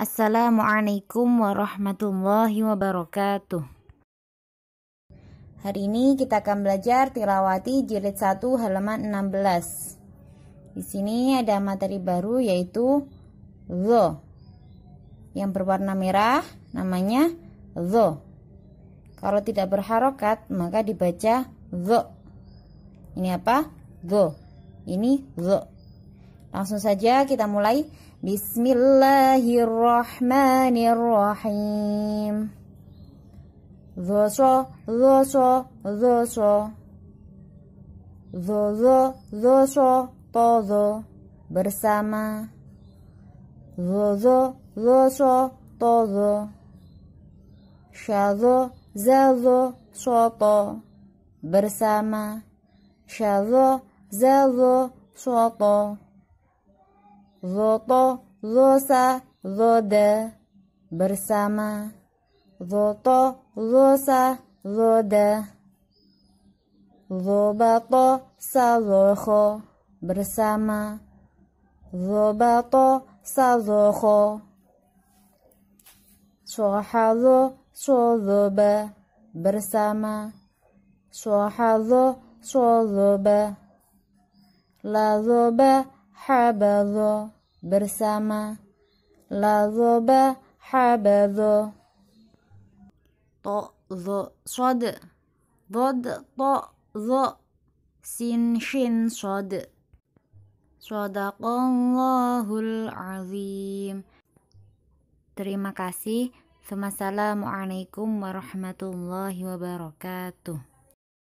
Assalamualaikum warahmatullahi wabarakatuh. Hari ini kita akan belajar tilawati jilid 1 halaman 16. Di sini ada materi baru yaitu zo. Yang berwarna merah namanya zo. Kalau tidak berharokat maka dibaca zo. Ini apa? Zo. Ini zo. Langsung saja kita mulai. Bismillahirrahmanirrahim. Dhosho, dhosho, dhosho. Zozo, dhosho, tozo bersama. Zozo, dhosho, tozo. Shazo, zazo, soto, bersama. Shazo, zazo, soto. Zoto, zosa, zoda Bersama Zoto, zosa, zoda Zobato, saloho Bersama Zobato, saloho Sohalo, soloba Bersama Sohalo, soloba La zoba, habadho bersama lazoba habadho to dho sod dod to dho sin shin sod Sadaqallahul azim Terima kasih Assalamualaikum warahmatullahi wabarakatuh